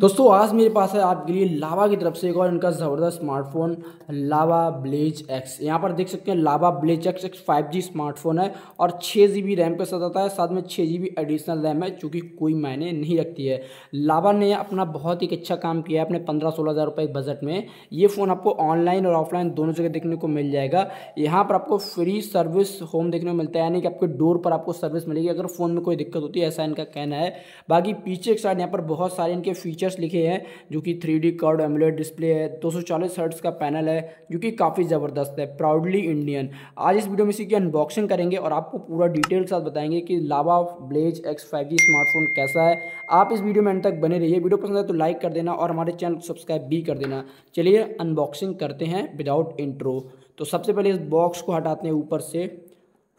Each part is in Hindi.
दोस्तों आज मेरे पास है आपके लिए लावा की तरफ से एक और इनका ज़बरदस्त स्मार्टफोन लावा ब्लेज एक्स यहाँ पर देख सकते हैं Lava Blaze X X five G smartphone है और छः जी बी रैम के साथ आता है साथ में छः जी बी एडिशनल रैम है कि कोई मायने नहीं रखती है लावा ने अपना बहुत ही अच्छा काम किया है अपने पंद्रह सोलह हज़ार रुपये बजट में ये फ़ोन आपको ऑनलाइन और ऑफलाइन दोनों जगह देखने को मिल जाएगा यहाँ पर आपको फ्री सर्विस होम देखने को मिलता है यानी कि आपके डोर पर आपको सर्विस मिलेगी अगर फ़ोन में कोई दिक्कत होती है ऐसा इनका कहना है बाकी पीछे एक साइड यहाँ पर बहुत सारे इनके फीचर फीचर्स लिखे हैं जो कि three D curved AMOLED display है दो सौ चालीस हर्ट्स का पैनल है जो कि काफ़ी ज़बरदस्त है प्राउडली इंडियन आज इस वीडियो में इसी की अनबॉक्सिंग करेंगे और आपको पूरा डिटेल के साथ बताएंगे कि Lava Blaze X five G smartphone कैसा है आप इस वीडियो में अंत तक बने रहिए वीडियो पसंद है तो लाइक कर देना और हमारे चैनल को सब्सक्राइब भी कर देना चलिए अनबॉक्सिंग करते हैं विदाउट इंट्रो तो सबसे पहले इस बॉक्स को हटाते हैं ऊपर से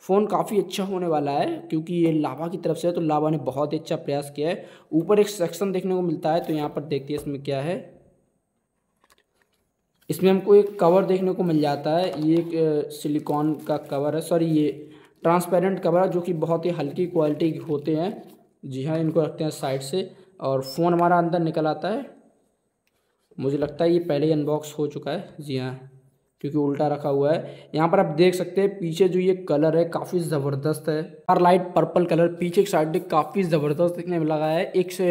फ़ोन काफ़ी अच्छा होने वाला है क्योंकि ये लावा की तरफ से है तो लावा ने बहुत ही अच्छा प्रयास किया है ऊपर एक सेक्शन देखने को मिलता है तो यहाँ पर देखते हैं इसमें क्या है इसमें हमको एक कवर देखने को मिल जाता है ये एक सिलिकॉन का कवर है सॉरी ये ट्रांसपेरेंट कवर है जो कि बहुत ही हल्की क्वालिटी के होते हैं जी हाँ इनको रखते हैं साइड से और फ़ोन हमारा अंदर निकल आता है मुझे लगता है ये पहले ही अनबॉक्स हो चुका है जी हाँ क्योंकि उल्टा रखा हुआ है यहाँ पर आप देख सकते हैं पीछे जो ये कलर है काफ़ी ज़बरदस्त है हर लाइट पर्पल कलर पीछे की साइड काफ़ी ज़बरदस्त दिखने में लगा है एक से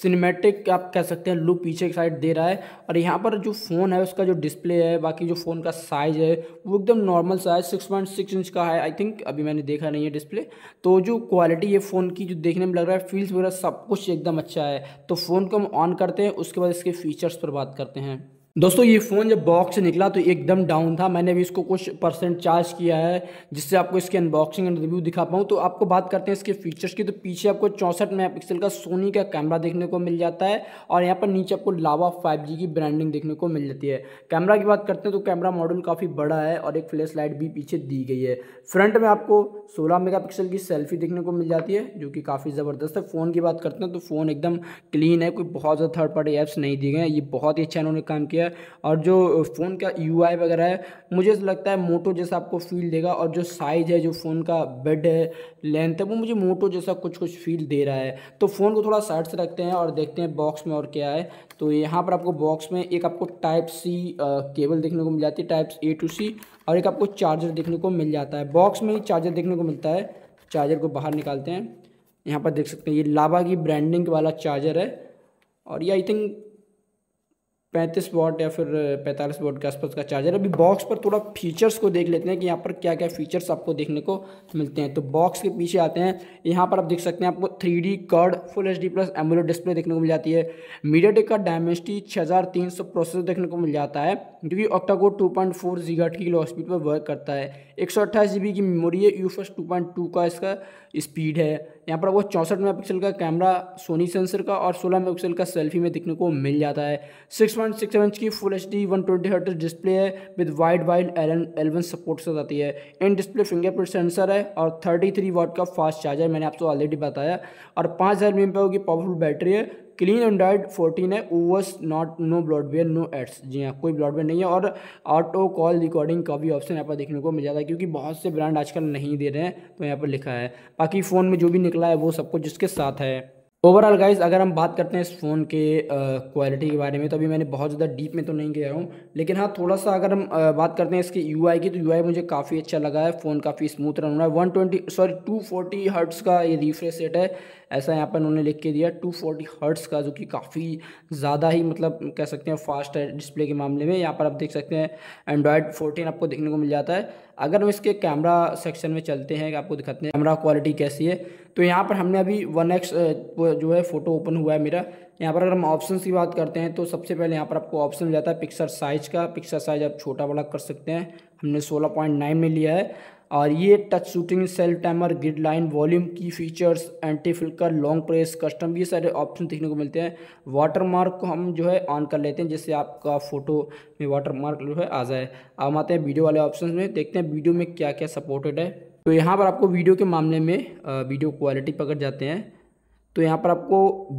सिनेमेटिक आप कह सकते हैं लुक पीछे की साइड दे रहा है और यहाँ पर जो फ़ोन है उसका जो डिस्प्ले है बाकी जो फ़ोन का साइज़ है वो एकदम normal size six point six inch का है आई थिंक अभी मैंने देखा नहीं है डिस्प्ले तो जो क्वालिटी है फ़ोन की जो देखने में लग रहा है फील्स वगैरह सब कुछ एकदम अच्छा है तो फ़ोन को हम ऑन करते हैं उसके बाद इसके फीचर्स पर बात करते हैं दोस्तों ये फ़ोन जब बॉक्स से निकला तो एकदम डाउन था मैंने भी इसको कुछ परसेंट चार्ज किया है जिससे आपको इसके अनबॉक्सिंग एंड रिव्यू दिखा पाऊँ तो आपको बात करते हैं इसके फीचर्स की तो पीछे आपको चौंसठ मेगापिक्सल का सोनी का कैमरा देखने को मिल जाता है और यहाँ पर नीचे आपको लावा फाइव की ब्रांडिंग देखने को मिल जाती है कैमरा की बात करते हैं तो कैमरा मॉडल काफ़ी बड़ा है और एक फ्लैश लाइट भी पीछे दी गई है फ्रंट में आपको सोलह मेगा की सेल्फी देखने को मिल जाती है जो कि काफ़ी ज़बरदस्त है फ़ोन की बात करते हैं तो फ़ोन एकदम क्लीन है कोई बहुत ज़्यादा थर्ड पार्टी ऐप्स नहीं दिए गए हैं ये बहुत ही अच्छा इन्होंने काम किया है और जो फ़ोन का यू वगैरह है मुझे लगता है मोटो जैसा आपको फील देगा और जो साइज़ है जो फ़ोन का बेड है लेंथ है वो मुझे मोटो जैसा कुछ कुछ फील दे रहा है तो फ़ोन को थोड़ा साइड से रखते हैं और देखते हैं बॉक्स में और क्या है तो यहाँ पर आपको बॉक्स में एक आपको टाइप सी केबल देखने को मिल जाती है टाइप ए टू सी और एक आपको चार्जर देखने को मिल जाता है बॉक्स में ही चार्जर देखने को मिलता है चार्जर को बाहर निकालते हैं यहाँ पर देख सकते हैं ये लाभा की ब्रांडिंग वाला चार्जर है और ये आई थिंक पैंतीस वॉट या फिर पैंतालीस वॉट के आसपास का चार्जर अभी बॉक्स पर थोड़ा फीचर्स को देख लेते हैं कि यहाँ पर क्या क्या फीचर्स आपको देखने को मिलते हैं तो बॉक्स के पीछे आते हैं यहाँ पर आप देख सकते हैं आपको three D curved full H D plus AMOLED display देखने को मिल जाती है मीडिया टेक का डायमेंसिटी छः हज़ार तीन सौ प्रोसेसर देखने को मिल जाता है जो कि को टू पॉइंट फोर जीगाट की लो स्पीड पर वर्क करता है एक सौ अट्ठाईस जी बी की मेमोरी है U first two point two का इसका स्पीड है यहाँ पर वो चौंसठ मेगा पिक्सल का कैमरा सोनी सेंसर का और सोलह मेगा पिक्सल का सेल्फी में देखने को मिल जाता है सिक्स पॉइंट सिक्स एवन की full H D one twenty hertz display है विद वाइड वाइड एलन एलेवन सपोर्ट से आती है इन डिस्प्ले फिंगरप्रिंट सेंसर है और थर्टी थ्री वाट का फास्ट चार्जर मैंने आपको ऑलरेडी बताया और पाँच हज़ार एम की पावरफुल बैटरी है क्लीन एंड्रॉयड फोर्टीन है ओवर्स not no broadband no ads जी हाँ कोई ब्रॉडबैंड नहीं है और ऑटो कॉल रिकॉर्डिंग का भी ऑप्शन यहाँ पर देखने को मिल जाता है क्योंकि बहुत से ब्रांड आजकल नहीं दे रहे हैं तो यहाँ पर लिखा है बाकी फ़ोन में जो भी निकला है वो सब कुछ जिसके साथ है ओवरऑल गाइज अगर हम बात करते हैं इस फ़ोन के क्वालिटी के बारे में तो अभी मैंने बहुत ज़्यादा डीप में तो नहीं गया हूँ लेकिन हाँ थोड़ा सा अगर हम आ, बात करते हैं इसके यू की तो यू मुझे काफ़ी अच्छा लगा है फ़ोन काफ़ी स्मूथ रन रहा है one twenty sorry two forty hertz का ये रिफ्रेश सेट है ऐसा यहाँ पर उन्होंने लिख के दिया टू फोर्टी हर्ट्स का जो कि काफ़ी ज़्यादा ही मतलब कह सकते हैं फास्ट है डिस्प्ले के मामले में यहाँ पर आप देख सकते हैं एंड्रॉयड फोर्टीन आपको देखने को मिल जाता है अगर हम इसके कैमरा सेक्शन में चलते हैं आपको दिखाते हैं कैमरा क्वालिटी कैसी है तो यहाँ पर हमने अभी वन एक्स जो है फ़ोटो ओपन हुआ है मेरा यहाँ पर अगर हम ऑप्शन की बात करते हैं तो सबसे पहले यहाँ पर आपको ऑप्शन मिल जाता है पिक्सर साइज़ का पिक्सर साइज़ आप छोटा बड़ा कर सकते हैं हमने 16.9 में लिया है और ये touch shooting self timer grid line volume की features anti flicker long press custom ये सारे ऑप्शन देखने को मिलते हैं वाटर मार्क को हम जो है ऑन कर लेते हैं जिससे आपका फ़ोटो में वाटर मार्क जो है आ जाए अब आते हैं वीडियो वाले ऑप्शन में देखते हैं वीडियो में क्या क्या सपोर्टेड है तो यहाँ पर आपको वीडियो के मामले में वीडियो क्वालिटी पकड़ जाते हैं तो यहाँ पर आपको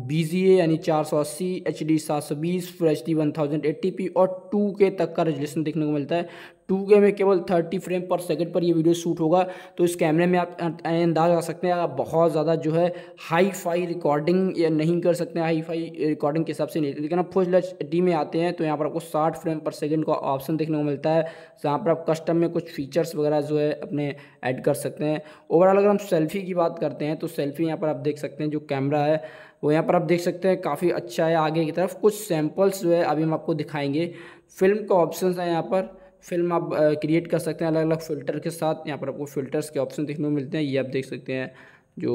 बी यानी चार सौ अस्सी एच डी सात सौ बीस full H D one thousand eighty P और टू के तक का रेजोल्यूशन देखने को मिलता है टू के में केवल थर्टी फ्रेम पर सेकंड पर ये वीडियो शूट होगा तो इस कैमरे में आप अंदाज आ सकते हैं आप बहुत ज़्यादा जो है हाई फाई रिकॉर्डिंग या नहीं कर सकते हाई फाई रिकॉर्डिंग के हिसाब से नहीं लेकिन आप फुल एच डी में आते हैं तो यहाँ पर आपको साठ फ्रेम पर सेकेंड का ऑप्शन देखने को मिलता है जहाँ पर आप कस्टम में कुछ फीचर्स वगैरह जो है अपने ऐड कर सकते हैं ओवरऑल अगर हम सेल्फी की बात करते हैं तो सेल्फी यहाँ पर आप देख सकते हैं जो कैमरा है वो यहाँ पर आप देख सकते हैं काफ़ी अच्छा है आगे की तरफ कुछ सैम्पल्स जो है अभी हम आपको दिखाएंगे फिल्म का ऑप्शन है यहाँ पर फिल्म आप क्रिएट कर सकते हैं अलग अलग फ़िल्टर के साथ यहाँ पर आपको फ़िल्टर्स के ऑप्शन देखने को मिलते हैं ये आप देख सकते हैं जो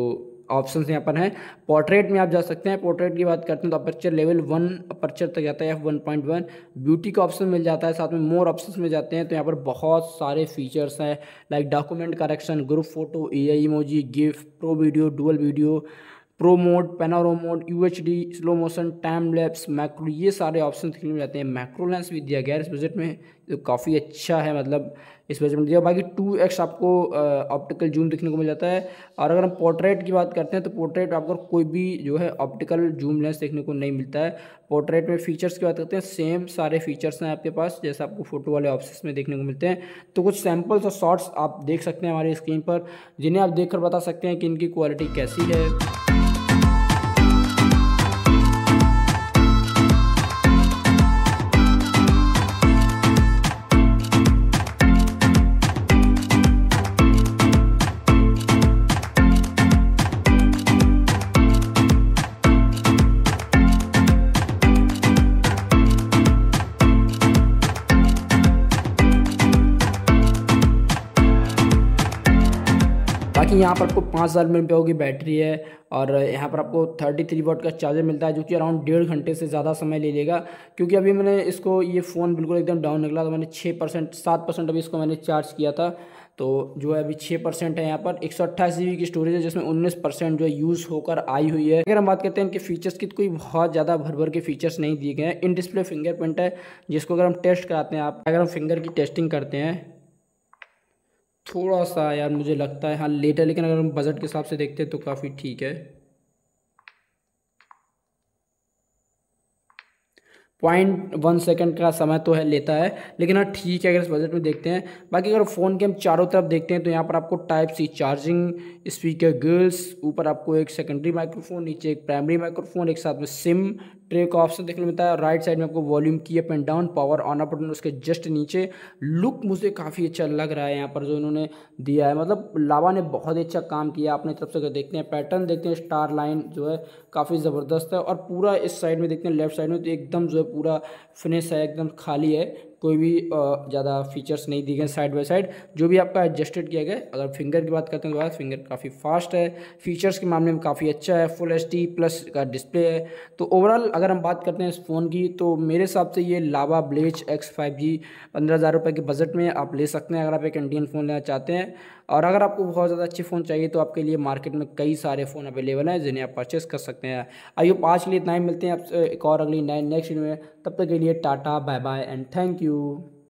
ऑप्शन यहाँ पर हैं पोर्ट्रेट में आप जा सकते हैं पोर्ट्रेट की बात करते हैं तो अपर्चर लेवल वन अपर्चर तक जाता है F one point one beauty का ऑप्शन मिल जाता है साथ में मोर ऑप्शन मिल जाते हैं तो यहाँ पर बहुत सारे फीचर्स हैं like document correction group photo A I emoji gift pro video dual video pro mode panorama mode U slow motion time lapse macro ये सारे ऑप्शन देखने में जाते हैं मैक्रो लेंस भी दिया गया है इस बजट में तो काफ़ी अच्छा है मतलब इस बजट में दिया बाकी टू एक्स आपको ऑप्टिकल जूम देखने को मिल जाता है और अगर हम पोर्ट्रेट की बात करते हैं तो पोर्ट्रेट आपको कोई भी जो है ऑप्टिकल जूम लेंस देखने को नहीं मिलता है पोर्ट्रेट में फ़ीचर्स की बात करते हैं सेम सारे फीचर्स हैं आपके पास जैसे आपको फोटो वाले ऑप्शन में देखने को मिलते हैं तो कुछ सैम्पल्स और शॉर्ट्स आप देख सकते हैं हमारी स्क्रीन पर जिन्हें आप देख बता सकते हैं कि इनकी क्वालिटी कैसी है कि यहाँ पर आपको पाँच हज़ार एम की बैटरी है और यहाँ पर आपको 33 थ्री वोट का चार्जर मिलता है जो कि अराउंड डेढ़ घंटे से ज़्यादा समय ले लेगा क्योंकि अभी मैंने इसको ये फ़ोन बिल्कुल एकदम डाउन निकला तो मैंने छः परसेंट सात परसेंट अभी इसको मैंने चार्ज किया था तो जो है अभी छः परसेंट है यहाँ पर एक सौ अट्ठाईस जी बी की स्टोरेज है जिसमें उन्नीस परसेंट जो है यूज़ होकर आई हुई है अगर हम बात करते हैं इनके फीचर्स की तो कोई बहुत ज़्यादा भर भर के फीचर्स नहीं दिए गए हैं इन डिस्प्ले फिंगरप्रिंट है जिसको अगर हम टेस्ट कराते हैं आप अगर हम फिंगर की टेस्टिंग करते हैं थोड़ा सा यार मुझे लगता है हाँ लेट है लेकिन अगर हम बजट के हिसाब से देखते हैं तो काफ़ी ठीक है पॉइंट वन सेकेंड का समय तो है लेता है लेकिन हाँ ठीक है अगर इस बजट में देखते हैं बाकी अगर फ़ोन के हम चारों तरफ देखते हैं तो यहाँ पर आपको type C charging speaker grills ऊपर आपको एक सेकेंडरी माइक्रोफोन नीचे एक प्राइमरी माइक्रोफोन एक साथ में सिम ट्रे का ऑप्शन देखने को मिलता है राइट साइड में आपको वॉल्यूम की up and down power on up button उसके जस्ट नीचे लुक मुझे काफ़ी अच्छा लग रहा है यहाँ पर जो इन्होंने दिया है मतलब लावा ने बहुत ही अच्छा काम किया अपने तरफ से देखते हैं पैटर्न देखते हैं स्टार लाइन जो है काफ़ी ज़बरदस्त है और पूरा इस साइड में देखते हैं लेफ्ट साइड में तो एकदम जो है पूरा फिनिश है एकदम खाली है कोई भी ज़्यादा फीचर्स नहीं दिए गए साइड बाई साइड जो भी आपका एडजस्टेड किया गया अगर फिंगर की बात करते हैं तो बात फिंगर काफ़ी फास्ट है फीचर्स के मामले में काफ़ी अच्छा है फुल एच प्लस का डिस्प्ले है तो ओवरऑल अगर हम बात करते हैं इस फ़ोन की तो मेरे हिसाब से ये लावा ब्लेच एक्स फाइव जी पंद्रह हज़ार रुपये के बजट में आप ले सकते हैं अगर आप एक इंडियन फ़ोन लेना चाहते हैं और अगर आपको बहुत ज़्यादा अच्छे फ़ोन चाहिए तो आपके लिए मार्केट में कई सारे फ़ोन अवेलेबल हैं जिन्हें आप परचेस कर सकते हैं आइए आज के लिए इतना ही मिलते हैं आपसे एक और अगली नए नेक्स्ट वीडियो में तब तक के लिए tata bye bye and thank you you.